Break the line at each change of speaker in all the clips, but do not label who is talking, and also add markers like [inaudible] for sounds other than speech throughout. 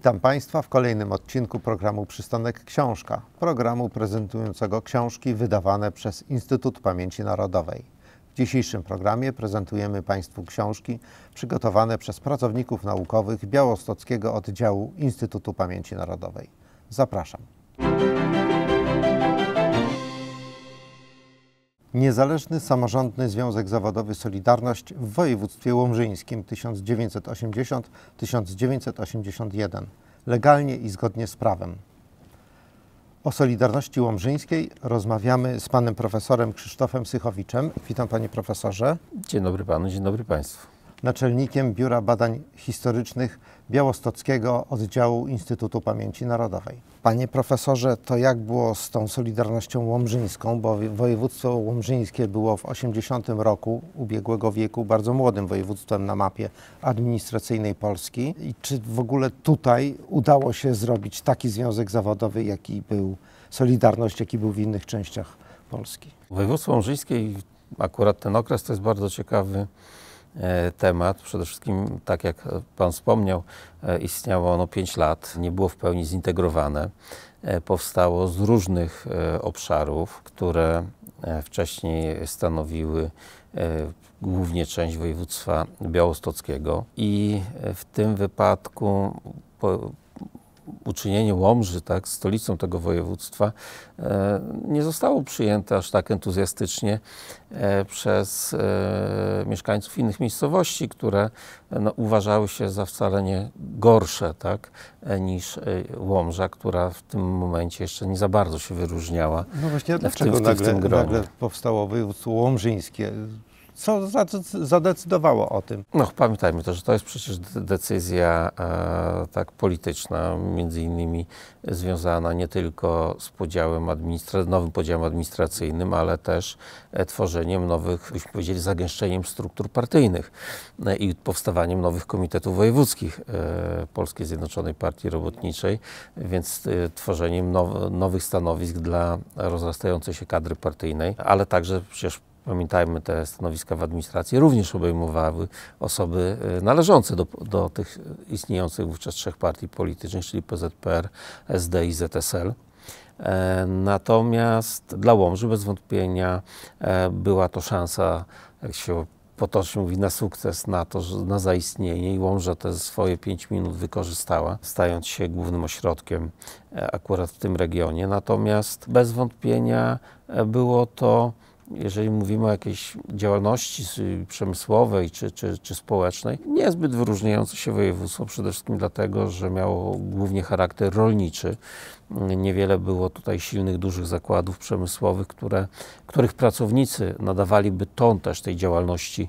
Witam Państwa w kolejnym odcinku programu Przystanek Książka, programu prezentującego książki wydawane przez Instytut Pamięci Narodowej. W dzisiejszym programie prezentujemy Państwu książki przygotowane przez pracowników naukowych Białostockiego Oddziału Instytutu Pamięci Narodowej. Zapraszam. Niezależny Samorządny Związek Zawodowy Solidarność w województwie łomżyńskim 1980-1981 legalnie i zgodnie z prawem. O Solidarności Łomżyńskiej rozmawiamy z panem profesorem Krzysztofem Sychowiczem. Witam panie profesorze. Dzień
dobry panu, dzień dobry państwu
naczelnikiem Biura Badań Historycznych Białostockiego Oddziału Instytutu Pamięci Narodowej. Panie profesorze, to jak było z tą Solidarnością Łomżyńską, bo województwo łomżyńskie było w 80 roku ubiegłego wieku bardzo młodym województwem na mapie administracyjnej Polski. I czy w ogóle tutaj udało się zrobić taki związek zawodowy, jaki był Solidarność, jaki był w innych częściach Polski?
Województwo łomżyńskie i akurat ten okres to jest bardzo ciekawy E, temat. Przede wszystkim, tak jak Pan wspomniał, e, istniało ono 5 lat, nie było w pełni zintegrowane. E, powstało z różnych obszarów, które wcześniej stanowiły głównie część województwa białostockiego i w tym wypadku uczynienie Łomży tak, stolicą tego województwa e, nie zostało przyjęte aż tak entuzjastycznie e, przez e, mieszkańców innych miejscowości, które no, uważały się za wcale nie gorsze tak, niż Łomża, która w tym momencie jeszcze nie za bardzo się wyróżniała. No właśnie, w dlaczego tym, w nagle, w tym nagle powstało województwo łomżyńskie?
Co zadecydowało o tym?
No pamiętajmy to, że to jest przecież decyzja e, tak polityczna, między innymi związana nie tylko z podziałem nowym podziałem administracyjnym, ale też e, tworzeniem nowych, byśmy powiedzieli, zagęszczeniem struktur partyjnych e, i powstawaniem nowych komitetów wojewódzkich e, Polskiej Zjednoczonej Partii Robotniczej, więc e, tworzeniem now, nowych stanowisk dla rozrastającej się kadry partyjnej, ale także przecież Pamiętajmy, te stanowiska w administracji również obejmowały osoby e, należące do, do tych istniejących wówczas trzech partii politycznych, czyli PZPR, SD i ZSL. E, natomiast dla Łomży bez wątpienia e, była to szansa, jak się potocznie mówi, na sukces, na to, na zaistnienie i Łomża te swoje pięć minut wykorzystała, stając się głównym ośrodkiem akurat w tym regionie. Natomiast bez wątpienia było to jeżeli mówimy o jakiejś działalności przemysłowej czy, czy, czy społecznej, niezbyt wyróżniające się województwo, przede wszystkim dlatego, że miało głównie charakter rolniczy niewiele było tutaj silnych, dużych zakładów przemysłowych, które, których pracownicy nadawaliby ton też tej działalności,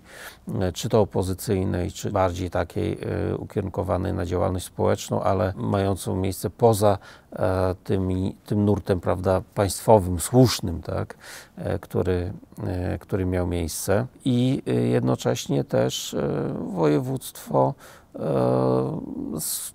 e, czy to opozycyjnej, czy bardziej takiej e, ukierunkowanej na działalność społeczną, ale mającą miejsce poza e, tymi, tym nurtem prawda, państwowym, słusznym, tak, który, który miał miejsce. I jednocześnie też województwo E,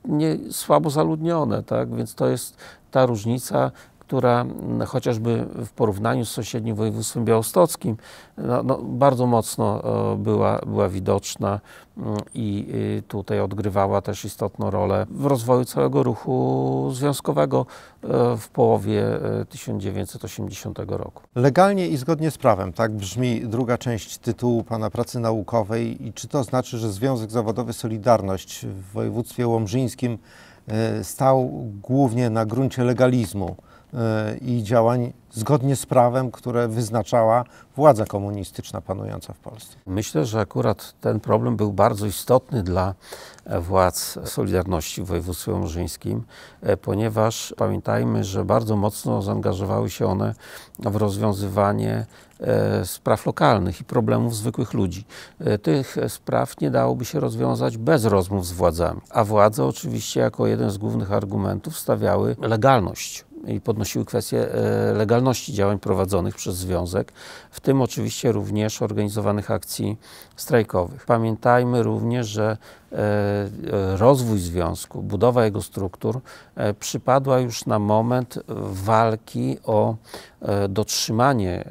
nie, słabo zaludnione, tak? Więc to jest ta różnica która mm, chociażby w porównaniu z sąsiednim województwem białostockim no, no, bardzo mocno e, była, była widoczna mm, i y, tutaj odgrywała też istotną rolę w rozwoju całego ruchu związkowego e, w połowie 1980 e, roku. Legalnie i zgodnie z prawem,
tak brzmi druga część tytułu Pana pracy naukowej i czy to znaczy, że Związek Zawodowy Solidarność w województwie łomżyńskim stał głównie na gruncie legalizmu? i działań zgodnie z prawem, które wyznaczała władza komunistyczna panująca w
Polsce. Myślę, że akurat ten problem był bardzo istotny dla władz Solidarności w województwie morzyńskim, e, ponieważ pamiętajmy, że bardzo mocno zaangażowały się one w rozwiązywanie e, spraw lokalnych i problemów zwykłych ludzi. E, tych spraw nie dałoby się rozwiązać bez rozmów z władzami, a władze oczywiście jako jeden z głównych argumentów stawiały legalność i podnosiły kwestię e, legalności działań prowadzonych przez związek, w tym oczywiście również organizowanych akcji strajkowych. Pamiętajmy również, że e, e, rozwój związku, budowa jego struktur e, przypadła już na moment walki o dotrzymanie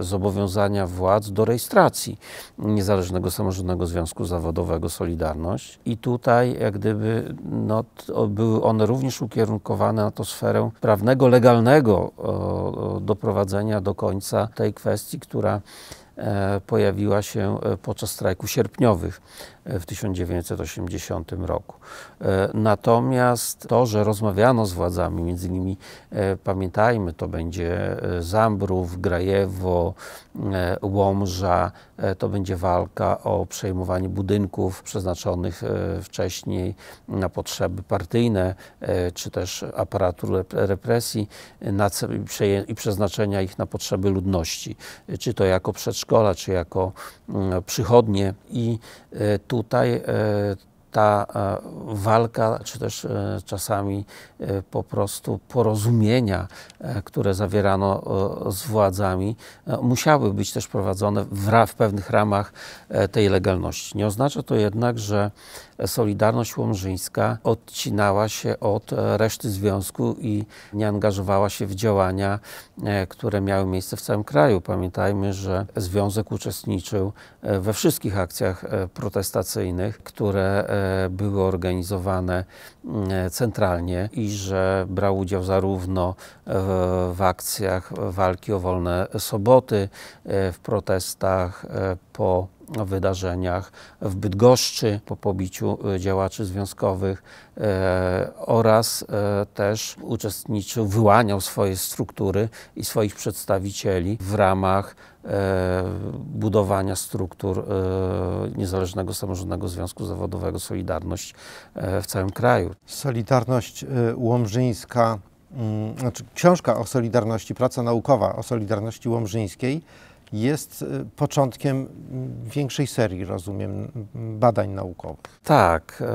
zobowiązania władz do rejestracji Niezależnego Samorządnego Związku Zawodowego Solidarność i tutaj jak gdyby no, były one również ukierunkowane na to sferę prawnego, legalnego doprowadzenia do końca tej kwestii, która E, pojawiła się e, podczas strajku sierpniowych w 1980 roku. E, natomiast to, że rozmawiano z władzami, między innymi e, pamiętajmy, to będzie e, Zambrów, Grajewo, Łomża, to będzie walka o przejmowanie budynków przeznaczonych wcześniej na potrzeby partyjne, czy też aparatu represji i przeznaczenia ich na potrzeby ludności, czy to jako przedszkola, czy jako mm, przychodnie i tu tutaj e, ta e, walka, czy też e, czasami e, po prostu porozumienia, które zawierano z władzami, musiały być też prowadzone w, pewnych ramach tej legalności. Nie oznacza to jednak, że Solidarność Łomżyńska odcinała się od reszty związku i nie angażowała się w działania, które miały miejsce w całym kraju. Pamiętajmy, że związek uczestniczył we wszystkich akcjach protestacyjnych, które E, były organizowane e, centralnie i że brał udział zarówno w akcjach walki o wolne soboty, e, w protestach po wydarzeniach w Bydgoszczy po pobiciu e, działaczy związkowych e, oraz e, też uczestniczył, wyłaniał swoje struktury i swoich przedstawicieli w ramach budowania struktur Niezależnego Samorządnego Związku Zawodowego Solidarność w całym kraju. Solidarność Łomżyńska,
mm, znaczy książka o Solidarności, praca naukowa o Solidarności Łomżyńskiej jest y, początkiem większej serii, rozumiem, badań naukowych.
Tak, e,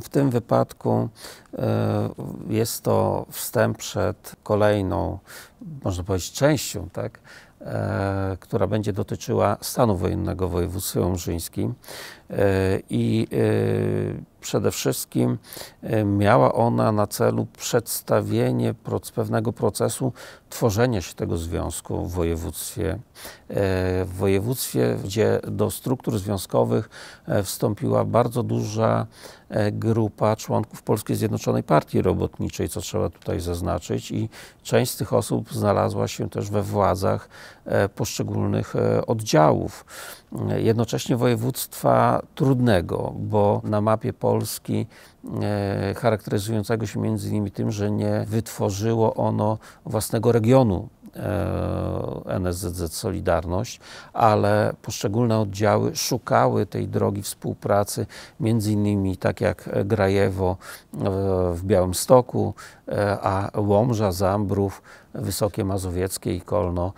w tym wypadku e, jest to wstęp przed kolejną, można powiedzieć, częścią tak, E, która będzie dotyczyła stanu wojennego w województwie łomżyńskim e, i e, przede wszystkim miała ona na celu przedstawienie pewnego procesu tworzenia się tego związku w województwie. W województwie, gdzie do struktur związkowych wstąpiła bardzo duża E, grupa członków Polskiej Zjednoczonej Partii Robotniczej, co trzeba tutaj zaznaczyć i część z tych osób znalazła się też we władzach e, poszczególnych e, oddziałów. Jednocześnie województwa trudnego, bo na mapie Polski charakteryzującego się między innymi tym, że nie wytworzyło ono własnego regionu E, NSZZ Solidarność, ale poszczególne oddziały szukały tej drogi współpracy, między innymi tak jak Grajewo e, w Białymstoku, e, a Łomża, Zambrów, Wysokie Mazowieckie i Kolno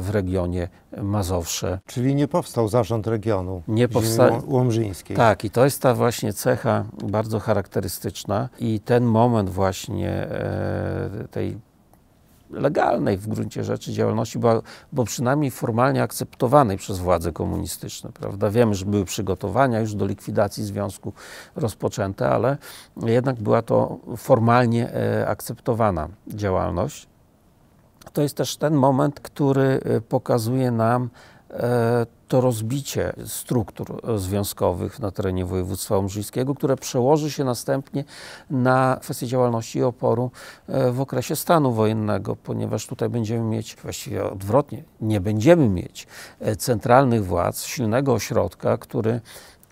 w regionie Mazowsze. Czyli nie powstał zarząd regionu nie powsta- łomżyńskiej. Tak, i to jest ta właśnie cecha bardzo charakterystyczna i ten moment właśnie tej legalnej w gruncie rzeczy działalności, bo, bo przynajmniej formalnie akceptowanej przez władze komunistyczne, prawda? Wiemy, że były przygotowania już do likwidacji związku rozpoczęte, ale jednak była to formalnie e, akceptowana działalność. To jest też ten moment, który e, pokazuje nam E, to rozbicie struktur związkowych na terenie województwa umrzyńskiego, które przełoży się następnie na kwestię działalności i oporu e, w okresie stanu wojennego, ponieważ tutaj będziemy mieć, właściwie odwrotnie, nie będziemy mieć e, centralnych władz, silnego ośrodka, który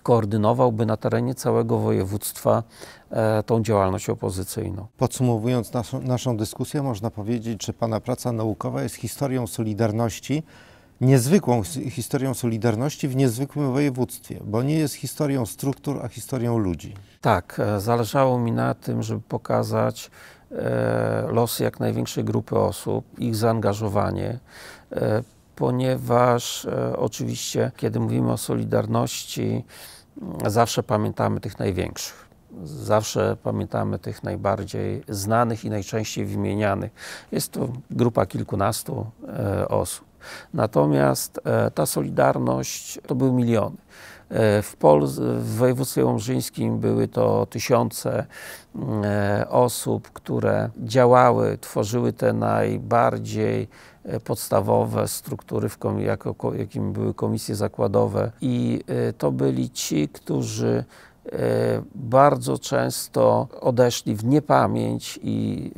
koordynowałby na terenie całego województwa tą działalność opozycyjną. Podsumowując
naszą, naszą dyskusję, można powiedzieć, że Pana praca naukowa jest historią Solidarności, niezwykłą historią Solidarności w niezwykłym województwie, bo nie jest historią
struktur, a historią ludzi. Tak, e, zależało mi na tym, żeby pokazać e, losy jak największej grupy osób, ich zaangażowanie, e, ponieważ oczywiście, kiedy mówimy o Solidarności, mm, zawsze pamiętamy tych największych zawsze pamiętamy tych najbardziej znanych i najczęściej wymienianych. Jest to grupa kilkunastu e, osób. Natomiast e, ta solidarność to były miliony. E, w, Polsce, w województwie łomżyńskim były to tysiące e, osób, które działały, tworzyły te najbardziej podstawowe struktury, w kom, jako, jakim były komisje zakładowe. I to byli ci, którzy bardzo często odeszli w niepamięć i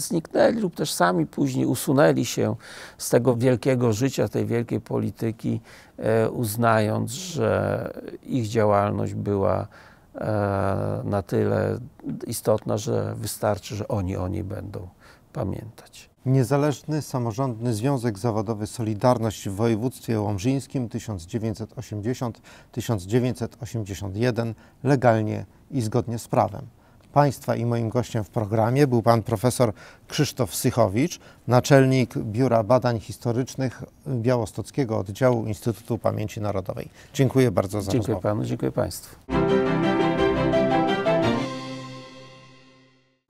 zniknęli lub też sami później usunęli się z tego wielkiego życia, tej wielkiej polityki, e, uznając, że ich działalność była e, na tyle istotna, że wystarczy, że oni o niej będą pamiętać. Niezależny Samorządny Związek Zawodowy
Solidarność w województwie łomżyńskim 1980-1981 legalnie i zgodnie z prawem. Państwa i moim gościem w programie był pan profesor Krzysztof Sychowicz, naczelnik Biura Badań Historycznych Białostockiego Oddziału Instytutu Pamięci Narodowej. Dziękuję bardzo za dziękuję rozmowę. Dziękuję panu, dziękuję państwu.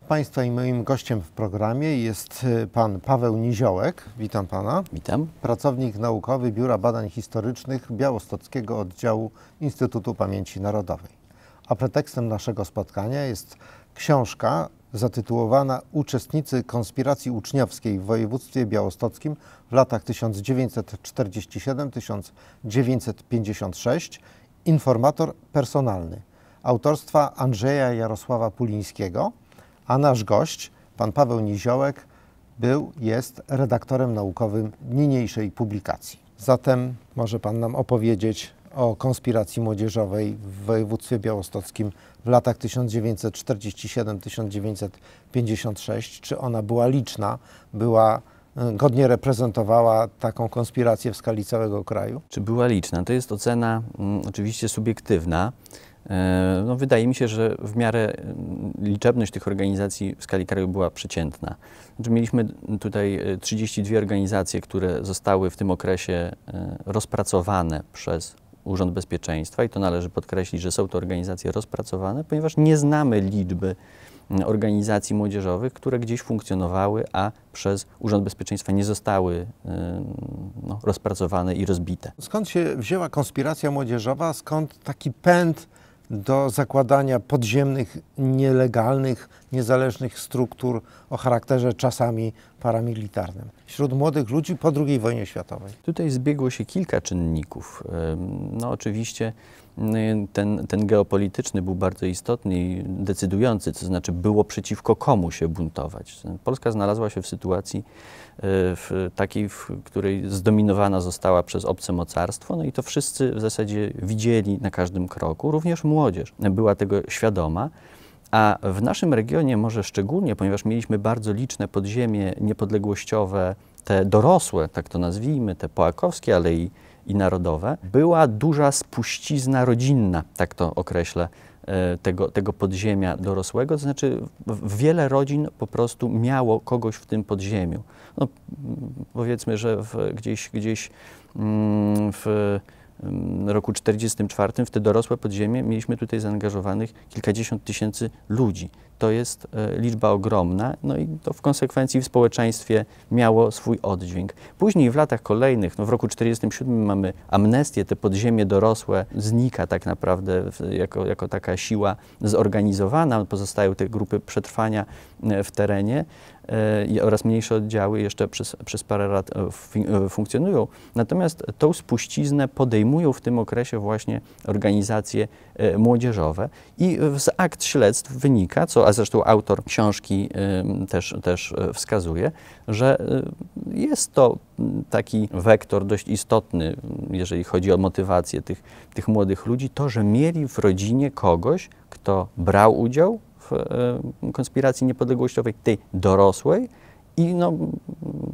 Państwa i moim gościem w programie jest y, pan Paweł Niziołek. Witam pana. Witam. Pracownik naukowy Biura Badań Historycznych Białostockiego Oddziału Instytutu Pamięci Narodowej. A pretekstem naszego spotkania jest książka zatytułowana Uczestnicy konspiracji uczniowskiej w województwie białostockim w latach 1947-1956 Informator personalny autorstwa Andrzeja Jarosława Pulińskiego, a nasz gość, pan Paweł Niziołek, był, jest redaktorem naukowym niniejszej publikacji. Zatem może pan nam opowiedzieć o konspiracji młodzieżowej w województwie białostockim w latach 1947-1956. Czy ona była liczna, była e, godnie reprezentowała taką konspirację w skali całego kraju?
Czy była liczna? To jest ocena m, mm, oczywiście subiektywna. E, no, wydaje mi się, że w miarę mm, liczebność tych organizacji w skali kraju była przeciętna. Znaczy, mieliśmy tutaj 32 e, organizacje, które zostały w tym okresie rozpracowane przez Urząd Bezpieczeństwa i to należy podkreślić, że są to organizacje rozpracowane, ponieważ nie znamy liczby mm, organizacji młodzieżowych, które gdzieś funkcjonowały, a przez Urząd Bezpieczeństwa nie zostały y, no, rozpracowane i rozbite.
Skąd się wzięła konspiracja młodzieżowa? Skąd taki pęd do zakładania podziemnych, nielegalnych niezależnych struktur o charakterze czasami paramilitarnym wśród młodych ludzi po II wojnie światowej?
Tutaj zbiegło się kilka czynników. No oczywiście ten, ten geopolityczny był bardzo istotny i decydujący, to znaczy było przeciwko komu się buntować. Polska znalazła się w sytuacji e, w takiej, w której zdominowana została przez obce mocarstwo, no i to wszyscy w zasadzie widzieli na każdym kroku, również młodzież była tego świadoma. A w naszym regionie może szczególnie, ponieważ mieliśmy bardzo liczne podziemie niepodległościowe, te dorosłe, tak to nazwijmy, te połakowskie, ale i, i narodowe, była duża spuścizna rodzinna, tak to określę, e, tego, tego podziemia dorosłego, to znaczy wiele rodzin po prostu miało kogoś w tym podziemiu. No, powiedzmy, że w, gdzieś, gdzieś mm, w roku 1944 w te dorosłe podziemie mieliśmy tutaj zaangażowanych kilkadziesiąt tysięcy ludzi to jest e, liczba ogromna, no i to w konsekwencji w społeczeństwie miało swój oddźwięk. Później w latach kolejnych, no w roku 1947 mamy amnestię, te podziemie dorosłe znika tak naprawdę jako, jako taka siła zorganizowana, pozostają te grupy przetrwania e, w terenie e, oraz mniejsze oddziały jeszcze przez, przez parę lat funkcjonują. Natomiast tą spuściznę podejmują w tym okresie właśnie organizacje młodzieżowe i z akt śledztw wynika, co a zresztą autor książki też, też e, wskazuje, że e, jest to mm, taki wektor dość istotny, mm, jeżeli chodzi o motywację tych, tych młodych ludzi, to, że mieli w rodzinie kogoś, kto brał udział w e, konspiracji niepodległościowej, tej dorosłej, i no,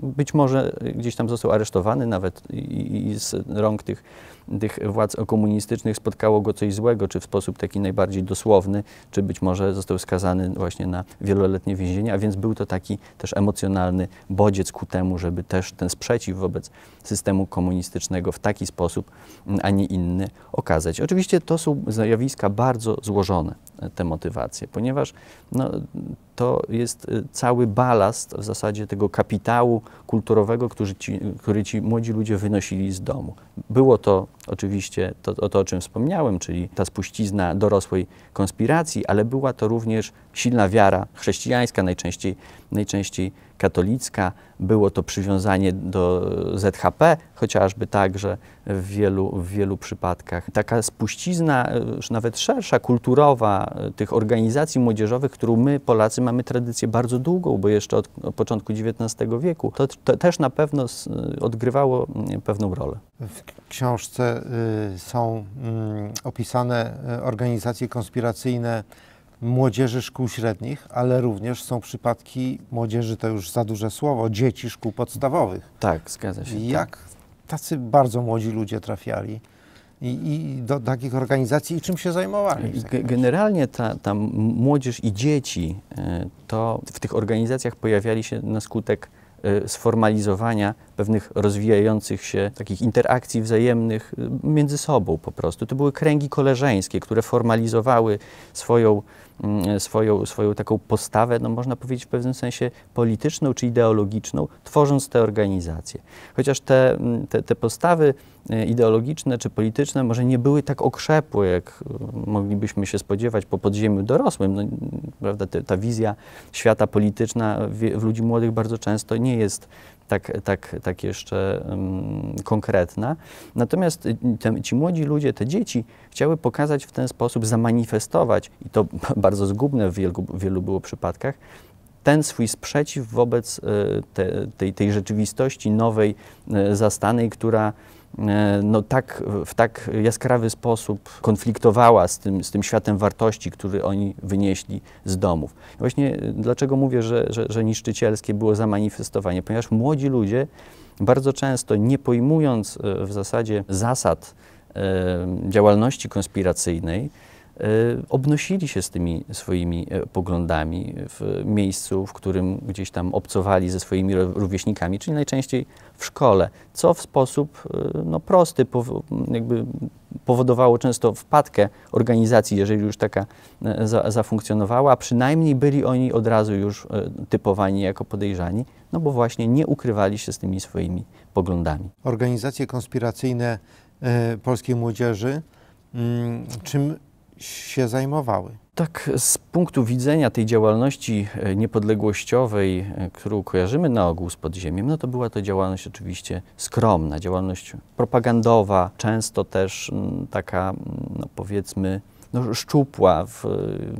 być może gdzieś tam został aresztowany nawet i, i z rąk tych tych władz komunistycznych spotkało go coś złego, czy w sposób taki najbardziej dosłowny, czy być może został skazany właśnie na wieloletnie więzienie, a więc był to taki też emocjonalny bodziec ku temu, żeby też ten sprzeciw wobec systemu komunistycznego w taki sposób, mm, a nie inny okazać. Oczywiście to są zjawiska bardzo złożone, e, te motywacje, ponieważ no, to jest e, cały balast w zasadzie tego kapitału kulturowego, który ci, który ci młodzi ludzie wynosili z domu. Było to Oczywiście to, o to, o czym wspomniałem, czyli ta spuścizna dorosłej konspiracji, ale była to również silna wiara chrześcijańska, najczęściej, najczęściej katolicka. Było to przywiązanie do ZHP, chociażby także w wielu, w wielu przypadkach. Taka spuścizna, już nawet szersza, kulturowa tych organizacji młodzieżowych, którą my, Polacy, mamy tradycję bardzo długą, bo jeszcze od początku XIX wieku, to, to też na pewno odgrywało mm, pewną rolę.
W książce y, są mm, y, opisane organizacje konspiracyjne, młodzieży szkół średnich, ale również są przypadki młodzieży, to już za duże słowo, dzieci szkół podstawowych. Tak, zgadza się. Tak. Jak tacy bardzo młodzi ludzie trafiali? I, i, do takich organizacji i czym
się zajmowali? Generalnie ta, ta, młodzież i dzieci e, to w tych organizacjach pojawiali się na skutek e, sformalizowania pewnych rozwijających się takich interakcji wzajemnych e, między sobą po prostu. To były kręgi koleżeńskie, które formalizowały swoją Mm, swoją, swoją taką postawę, no można powiedzieć w pewnym sensie polityczną czy ideologiczną, tworząc te organizacje. Chociaż te, mm, te, te postawy e, ideologiczne czy polityczne może nie były tak okrzepłe, jak e, moglibyśmy się spodziewać po podziemiu dorosłym. No, mm, prawda, ta wizja świata polityczna w ludzi młodych bardzo często nie jest tak, tak, tak jeszcze um, mm, konkretna. Natomiast y, te, ci młodzi ludzie, te dzieci chciały pokazać w ten sposób, zamanifestować, i to [laughs] bardzo zgubne w wielu, wielu było przypadkach, ten swój sprzeciw wobec y, te, tej, tej rzeczywistości nowej, y, zastanej, która E, no tak, w tak jaskrawy sposób konfliktowała z tym, z tym światem wartości, który oni wynieśli z domów. Właśnie e, dlaczego mówię, że, że, że niszczycielskie było zamanifestowanie? Ponieważ młodzi ludzie bardzo często, nie pojmując e, w zasadzie zasad działalności konspiracyjnej, obnosili się z tymi swoimi poglądami w miejscu, w którym gdzieś tam obcowali ze swoimi rówieśnikami, czyli najczęściej w szkole, co w sposób y, no, prosty jakby powodowało często wpadkę organizacji, jeżeli już taka y, za, zafunkcjonowała, a przynajmniej byli oni od razu już y, typowani jako podejrzani, no bo właśnie nie ukrywali się z tymi swoimi poglądami.
Organizacje konspiracyjne polskiej młodzieży, mm, czym
się zajmowały? Tak, z punktu widzenia tej działalności e, niepodległościowej, e, którą kojarzymy na ogół z podziemiem, no to była to działalność oczywiście skromna, działalność propagandowa, często też mm, taka, mm, no powiedzmy, no, szczupła w,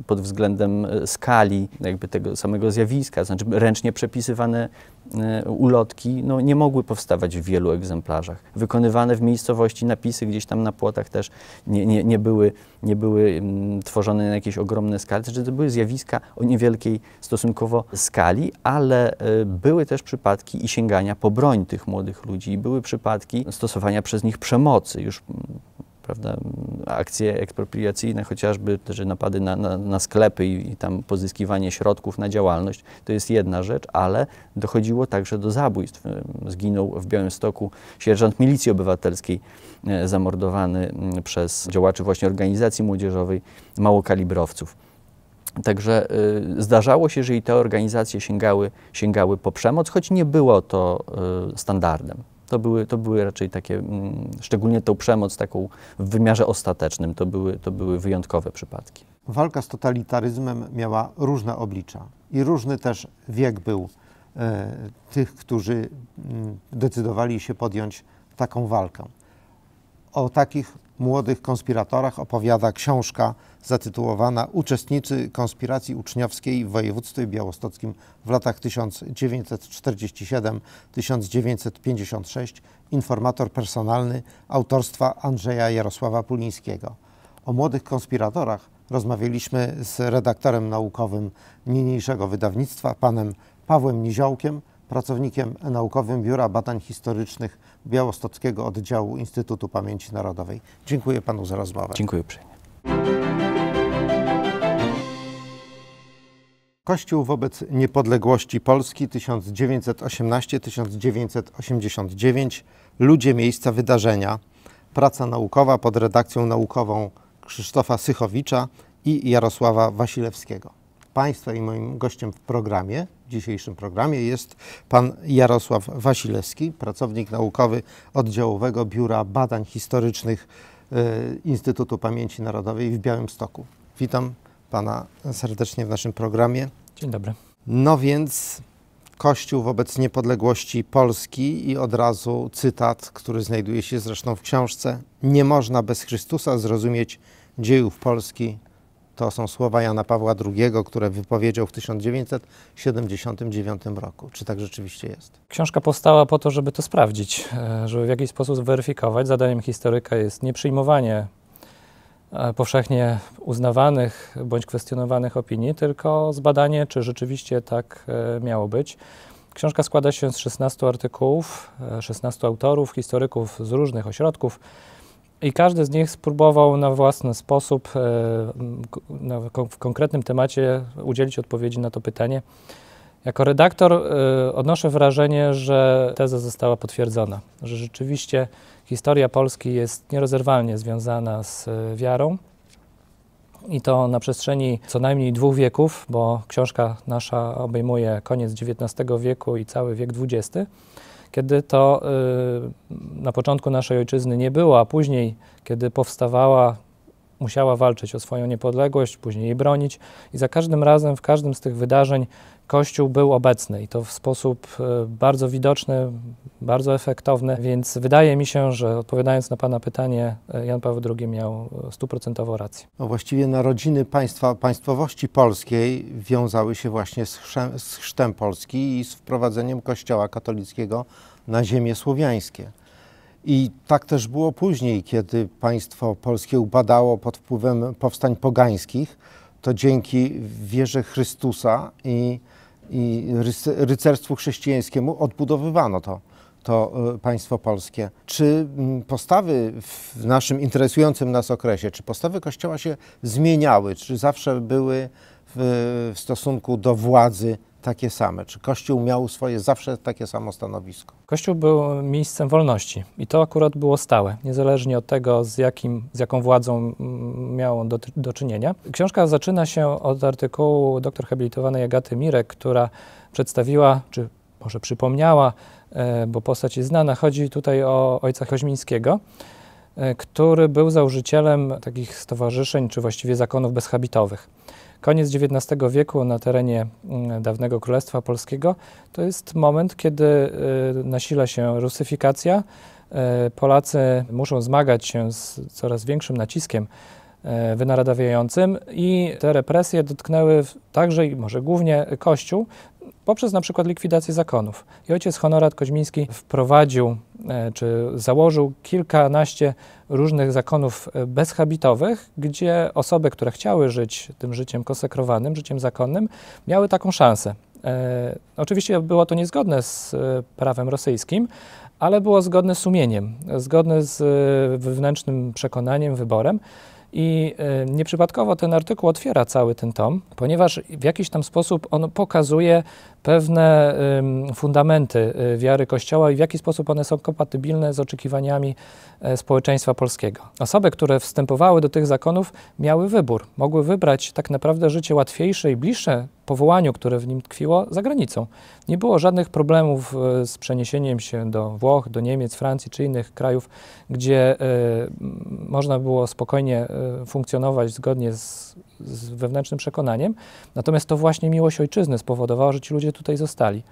pod względem e, skali jakby tego samego zjawiska, znaczy ręcznie przepisywane e, ulotki no, nie mogły powstawać w wielu egzemplarzach. Wykonywane w miejscowości napisy gdzieś tam na płotach też nie, nie, nie były, nie były mm, tworzone na jakieś ogromne skale, znaczy to były zjawiska o niewielkiej stosunkowo skali, ale e, były też przypadki i sięgania po broń tych młodych ludzi, były przypadki stosowania przez nich przemocy, już mm, prawda, akcje ekspropriacyjne, chociażby też napady na, na, na sklepy i, i, tam pozyskiwanie środków na działalność, to jest jedna rzecz, ale dochodziło także do zabójstw. E, zginął w Białymstoku sierżant milicji obywatelskiej, e, zamordowany przez działaczy właśnie organizacji młodzieżowej małokalibrowców. Także y, zdarzało się, że i te organizacje sięgały, sięgały po przemoc, choć nie było to y, standardem to były, to były raczej takie, mm, szczególnie tą przemoc taką w wymiarze ostatecznym, to były, to były wyjątkowe przypadki.
Walka z totalitaryzmem miała różne oblicza i różny też wiek był e, tych, którzy mm, decydowali się podjąć taką walkę. O takich młodych konspiratorach opowiada książka zatytułowana Uczestnicy konspiracji uczniowskiej w województwie białostockim w latach 1947-1956, informator personalny autorstwa Andrzeja Jarosława Pulińskiego. O młodych konspiratorach rozmawialiśmy z redaktorem naukowym niniejszego wydawnictwa, panem Pawłem Niziołkiem, pracownikiem naukowym Biura Badań Historycznych Białostockiego Oddziału Instytutu Pamięci Narodowej. Dziękuję panu za rozmowę. Dziękuję uprzejmie. Kościół wobec niepodległości Polski 1918-1989, ludzie miejsca wydarzenia, praca naukowa pod redakcją naukową Krzysztofa Sychowicza i Jarosława Wasilewskiego. Państwa i moim gościem w programie, w dzisiejszym programie jest pan Jarosław Wasilewski, pracownik naukowy Oddziałowego Biura Badań Historycznych E, Instytutu Pamięci Narodowej w Białymstoku. Witam Pana serdecznie w naszym programie. Dzień dobry. No więc Kościół wobec niepodległości Polski i od razu cytat, który znajduje się zresztą w książce. Nie można bez Chrystusa zrozumieć dziejów Polski to są słowa Jana Pawła II, które wypowiedział w 1979 roku. Czy tak rzeczywiście jest?
Książka powstała po to, żeby to sprawdzić, e, żeby w jakiś sposób zweryfikować. Zadaniem historyka jest nieprzyjmowanie e, powszechnie uznawanych bądź kwestionowanych opinii, tylko zbadanie, czy rzeczywiście tak e, miało być. Książka składa się z 16 artykułów, 16 autorów, historyków z różnych ośrodków. I każdy z nich spróbował na własny sposób, e, w konkretnym temacie, udzielić odpowiedzi na to pytanie. Jako redaktor e, odnoszę wrażenie, że teza została potwierdzona, że rzeczywiście historia Polski jest nierozerwalnie związana z e, wiarą. I to na przestrzeni co najmniej dwóch wieków, bo książka nasza obejmuje koniec XIX wieku i cały wiek XX kiedy to y, na początku naszej ojczyzny nie było, a później, kiedy powstawała musiała walczyć o swoją niepodległość, później jej bronić i za każdym razem, w każdym z tych wydarzeń Kościół był obecny i to w sposób e, bardzo widoczny, bardzo efektowny, więc wydaje mi się, że odpowiadając na Pana pytanie, e, Jan Paweł II miał e, stuprocentowo rację.
No właściwie narodziny państwa, państwowości polskiej wiązały się właśnie z, chrzem, z chrztem Polski i z wprowadzeniem Kościoła katolickiego na ziemię słowiańskie. I tak też było później, kiedy państwo polskie upadało pod wpływem powstań pogańskich, to dzięki wierze Chrystusa i, i rycerstwu chrześcijańskiemu odbudowywano to, to e, państwo polskie. Czy postawy w naszym interesującym nas okresie, czy postawy Kościoła się zmieniały, czy zawsze były w, w stosunku do władzy takie same? Czy Kościół miał swoje zawsze takie samo stanowisko?
Kościół był miejscem wolności i to akurat było stałe, niezależnie od tego, z, jakim, z jaką władzą mm, miał do, do czynienia. Książka zaczyna się od artykułu dr habilitowanej Agaty Mirek, która przedstawiła, czy może przypomniała, e, bo postać jest znana, chodzi tutaj o ojca Choźmińskiego, e, który był założycielem takich stowarzyszeń, czy właściwie zakonów bezhabitowych. Koniec XIX wieku na terenie mm, dawnego Królestwa Polskiego to jest moment, kiedy y, nasila się rusyfikacja. Y, Polacy muszą zmagać się z coraz większym naciskiem E, wynaradawiającym i te represje dotknęły także i może głównie Kościół, poprzez na przykład likwidację zakonów. I ojciec Honorat Koźmiński wprowadził e, czy założył kilkanaście różnych zakonów e, bezhabitowych, gdzie osoby, które chciały żyć tym życiem konsekrowanym, życiem zakonnym, miały taką szansę. oczywiście było to niezgodne z prawem rosyjskim, ale było zgodne z sumieniem, zgodne z wewnętrznym przekonaniem, wyborem. I y, nieprzypadkowo ten artykuł otwiera cały ten tom, ponieważ w jakiś tam sposób on pokazuje pewne fundamenty y, wiary Kościoła i w jaki sposób one są kompatybilne z oczekiwaniami e, społeczeństwa polskiego. Osoby, które wstępowały do tych zakonów, miały wybór. Mogły wybrać tak naprawdę życie łatwiejsze i bliższe powołaniu, które w nim tkwiło, za granicą. Nie było żadnych problemów e, z przeniesieniem się do Włoch, do Niemiec, Francji czy innych krajów, gdzie e, można było spokojnie funkcjonować zgodnie z z wewnętrznym przekonaniem. Natomiast to właśnie miłość ojczyzny spowodowała, że ci ludzie tutaj zostali.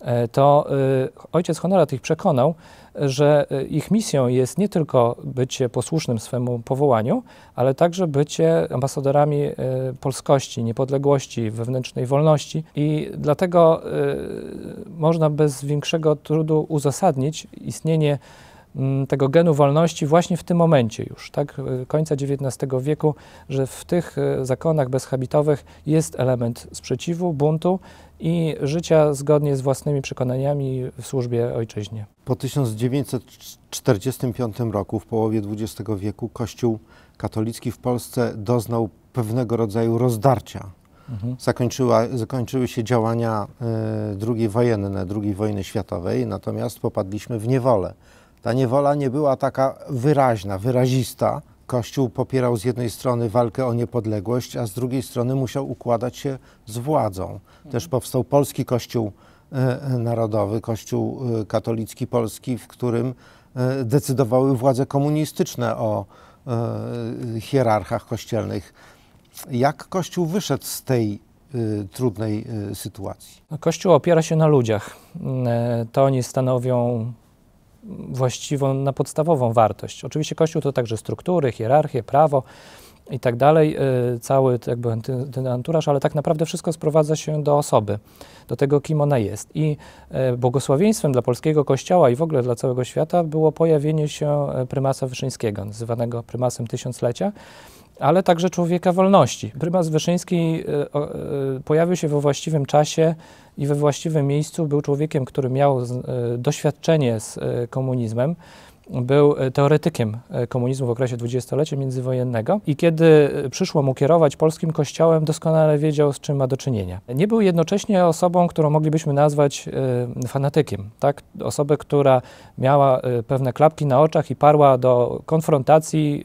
E, to e, ojciec Honorat ich przekonał, że e, ich misją jest nie tylko bycie posłusznym swemu powołaniu, ale także bycie ambasadorami polskości, niepodległości, wewnętrznej wolności. I dlatego można bez większego trudu uzasadnić istnienie Mm, tego genu wolności właśnie w tym momencie już, tak, y, końca XIX wieku, że w tych y, zakonach bezhabitowych jest element sprzeciwu, buntu i życia zgodnie z własnymi przekonaniami w służbie ojczyźnie. Po 1945
roku, w połowie XX wieku, Kościół katolicki w Polsce doznał pewnego rodzaju rozdarcia. Mhm. Zakończyła, zakończyły się działania y, II wojenne, II wojny światowej, natomiast popadliśmy w niewolę ta niewola nie była taka wyraźna, wyrazista. Kościół popierał z jednej strony walkę o niepodległość, a z drugiej strony musiał układać się z władzą. Też powstał polski Kościół e, e, Narodowy, Kościół e, Katolicki Polski, w którym decydowały władze komunistyczne o hierarchach kościelnych. Jak Kościół wyszedł z tej trudnej sytuacji?
Kościół opiera się na ludziach. To oni stanowią właściwą, na podstawową wartość. Oczywiście Kościół to także struktury, hierarchie, prawo i tak dalej, y, cały jakby ten anturaż, ale tak naprawdę wszystko sprowadza się do osoby, do tego, kim ona jest. I y, błogosławieństwem dla polskiego kościoła i w ogóle dla całego świata było pojawienie się e, prymasa Wyszyńskiego, nazywanego prymasem tysiąclecia, ale także człowieka wolności. Prymas Wyszyński e, e, pojawił się we właściwym czasie i we właściwym miejscu. Był człowiekiem, który miał e, doświadczenie z komunizmem był e, teoretykiem e, komunizmu w okresie dwudziestolecia międzywojennego i kiedy e, przyszło mu kierować polskim kościołem, doskonale wiedział, z czym ma do czynienia. Nie był jednocześnie osobą, którą moglibyśmy nazwać fanatykiem, tak? Osobę, która miała pewne klapki na oczach i parła do konfrontacji,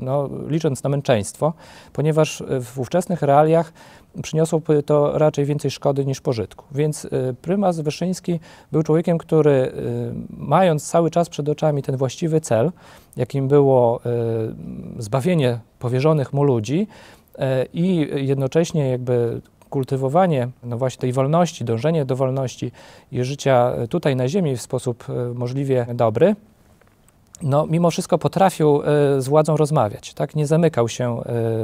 no, licząc na męczeństwo, ponieważ w ówczesnych realiach przyniosłoby to raczej więcej szkody niż pożytku. Więc y, prymas Wyszyński był człowiekiem, który y, mając cały czas przed oczami ten właściwy cel, jakim było y, zbawienie powierzonych mu ludzi i jednocześnie jakby kultywowanie no właśnie tej wolności, dążenie do wolności i życia tutaj na ziemi w sposób możliwie dobry, no, mimo wszystko potrafił e, z władzą rozmawiać, tak? nie zamykał się e,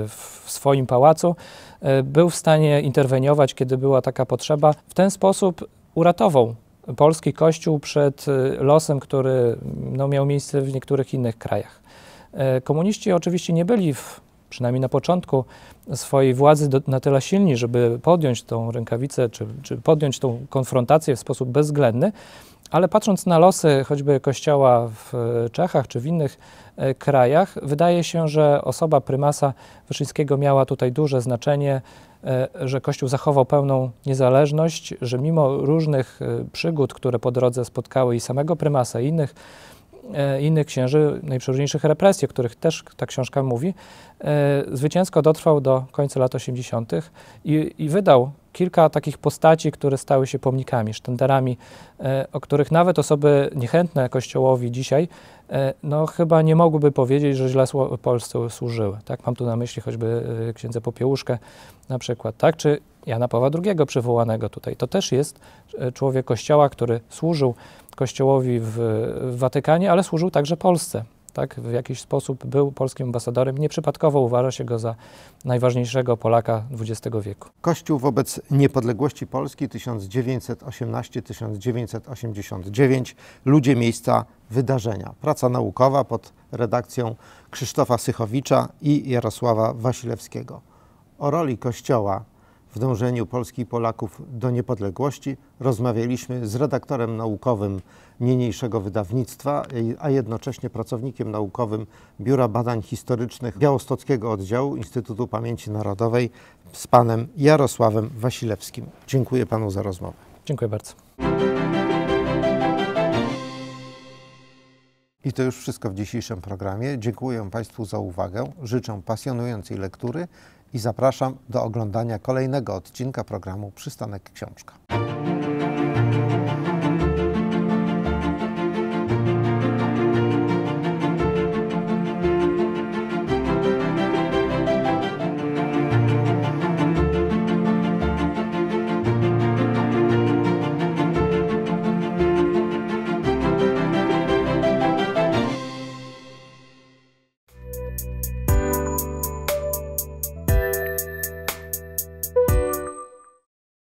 w swoim pałacu, e, był w stanie interweniować, kiedy była taka potrzeba. W ten sposób uratował polski kościół przed losem, który no, miał miejsce w niektórych innych krajach. Komuniści oczywiście nie byli w przynajmniej na początku swojej władzy do, na tyle silni, żeby podjąć tą rękawicę, czy, czy podjąć tą konfrontację w sposób bezwzględny, ale patrząc na losy choćby kościoła w e, Czechach czy w innych e, krajach, wydaje się, że osoba prymasa Wyszyńskiego miała tutaj duże znaczenie, e, że Kościół zachował pełną niezależność, że mimo różnych przygód, które po drodze spotkały i samego prymasa, i innych E, innych księży najprzeróżniejszych represji, o których też ta książka mówi, e, zwycięsko dotrwał do końca lat 80. I, i wydał kilka takich postaci, które stały się pomnikami, sztandarami, e, o których nawet osoby niechętne Kościołowi dzisiaj no, chyba nie mogłyby powiedzieć, że źle Polsce służyły. Tak? Mam tu na myśli choćby księdze Popiełuszkę na przykład, tak? czy Jana Pawła II przywołanego tutaj. To też jest człowiek Kościoła, który służył Kościołowi w, w Watykanie, ale służył także Polsce. Tak, w jakiś sposób był polskim ambasadorem. Nieprzypadkowo uważa się go za najważniejszego Polaka XX wieku.
Kościół wobec niepodległości Polski 1918-1989. Ludzie miejsca wydarzenia. Praca naukowa pod redakcją Krzysztofa Sychowicza i Jarosława Wasilewskiego. O roli Kościoła w dążeniu Polski i Polaków do niepodległości. Rozmawialiśmy z redaktorem naukowym niniejszego wydawnictwa, a jednocześnie pracownikiem naukowym Biura Badań Historycznych Białostockiego Oddziału Instytutu Pamięci Narodowej z panem Jarosławem Wasilewskim. Dziękuję panu za rozmowę. Dziękuję bardzo. I to już wszystko w dzisiejszym programie. Dziękuję Państwu za uwagę. Życzę pasjonującej lektury i zapraszam do oglądania kolejnego odcinka programu Przystanek Książka.